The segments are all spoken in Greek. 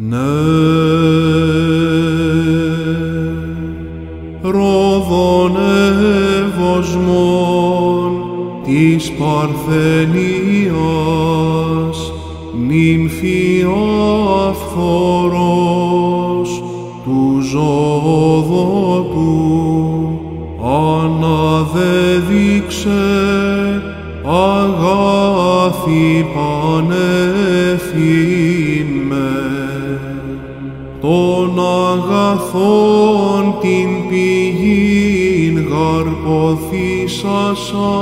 Ναι, ροδονεύοσμον της Παρθενίας νυμφία αυθορός του ζωοδότου αναδεδείξε αγάθη πανέφη των αγαθών την πηγήν γαρποθήσασα,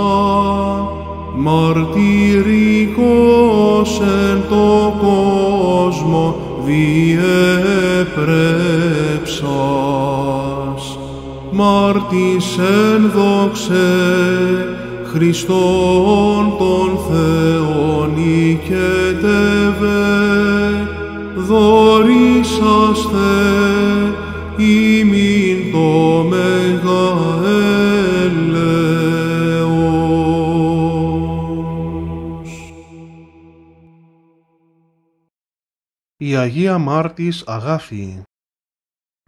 μαρτυρικός εν το κόσμο διέπρεψας. Μάρτης εν δόξε Χριστόν τον Θεόν οικετεύε, η Αγία Μάρτης Αγάφη.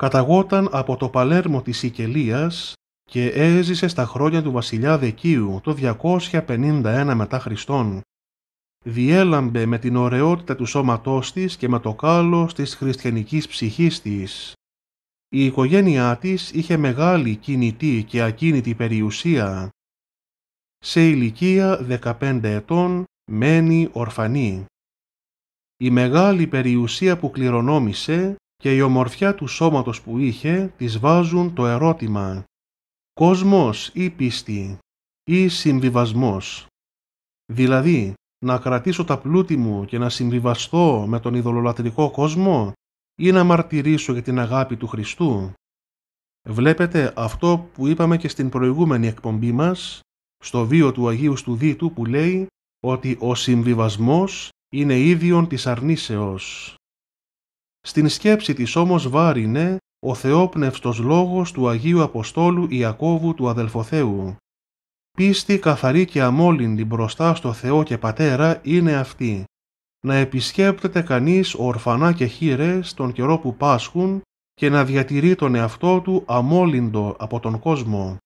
Καταγόταν από το Παλέρμο της Σικελίας και έζησε στα χρόνια του βασιλιά Δεκίου το 251 μετά Χριστόν διέλαμπε με την ωραιότητα του σώματός της και με το κάλος της χριστιανικής ψυχής της. Η οικογένειά της είχε μεγάλη κινητή και ακίνητη περιουσία. Σε ηλικία 15 ετών μένει ορφανή. Η μεγάλη περιουσία που κληρονόμησε και η ομορφιά του σώματος που είχε τις βάζουν το ερώτημα «Κόσμος ή πίστη» ή «Συμβιβασμός». Δηλαδή, να κρατήσω τα πλούτη μου και να συμβιβαστώ με τον ειδωλολατρικό κόσμο ή να μαρτυρήσω για την αγάπη του Χριστού. Βλέπετε αυτό που είπαμε και στην προηγούμενη εκπομπή μας, στο βίο του Αγίου Στουδίτου που λέει ότι ο συμβιβασμός είναι ίδιον της αρνήσεως. Στην σκέψη της όμως βάρινε ο θεόπνευστος λόγος του Αγίου Αποστόλου Ιακώβου του Αδελφοθέου Πίστη καθαρή και αμόλυντη μπροστά στο Θεό και Πατέρα είναι αυτή. Να επισκέπτεται κανείς ορφανά και χείρες τον καιρό που πάσχουν και να διατηρεί τον εαυτό του αμόλυντο από τον κόσμο.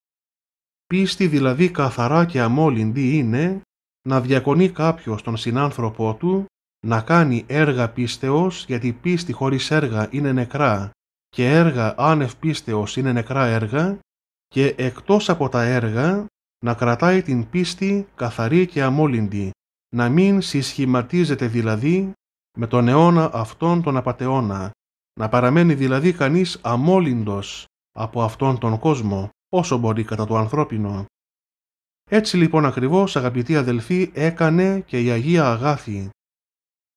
Πίστη δηλαδή καθαρά και αμόλυντη είναι να διακονεί κάποιος τον συνάνθρωπό του, να κάνει έργα πίστεως γιατί πίστη χωρίς έργα είναι νεκρά και έργα άνευ πίστεως είναι νεκρά έργα και εκτός από τα έργα να κρατάει την πίστη καθαρή και αμόλυντη, να μην συσχηματίζεται δηλαδή με τον αιώνα αυτόν τον απατεώνα, να παραμένει δηλαδή κανείς αμόλυντος από αυτόν τον κόσμο, όσο μπορεί κατά το ανθρώπινο. Έτσι λοιπόν ακριβώς αγαπητοί αδελφοί έκανε και η Αγία Αγάθη.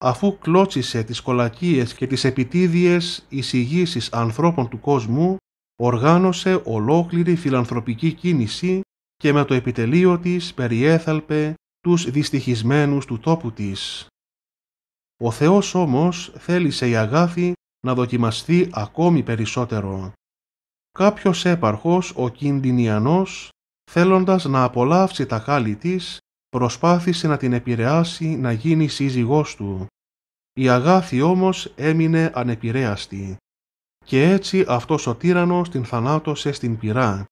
Αφού κλώτσισε τις κολακίες και τις επιτίδιες εισηγήσεις ανθρώπων του κόσμου, οργάνωσε ολόκληρη φιλανθρωπική κίνηση και με το επιτελείο της περιέθαλπε τους δυστυχισμένους του τόπου της. Ο Θεός όμως θέλησε η αγάθη να δοκιμαστεί ακόμη περισσότερο. Κάποιος έπαρχος, ο Κίντινιανός, θέλοντας να απολαύσει τα χάλη της, προσπάθησε να την επηρεάσει να γίνει σύζυγός του. Η αγάθη όμως έμεινε ανεπηρέαστη. Και έτσι αυτός ο τύρανος την θανάτωσε στην πυρά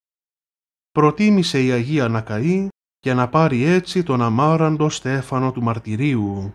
προτίμησε η Αγία να καεί και να πάρει έτσι τον αμάραντο στέφανο του μαρτυρίου.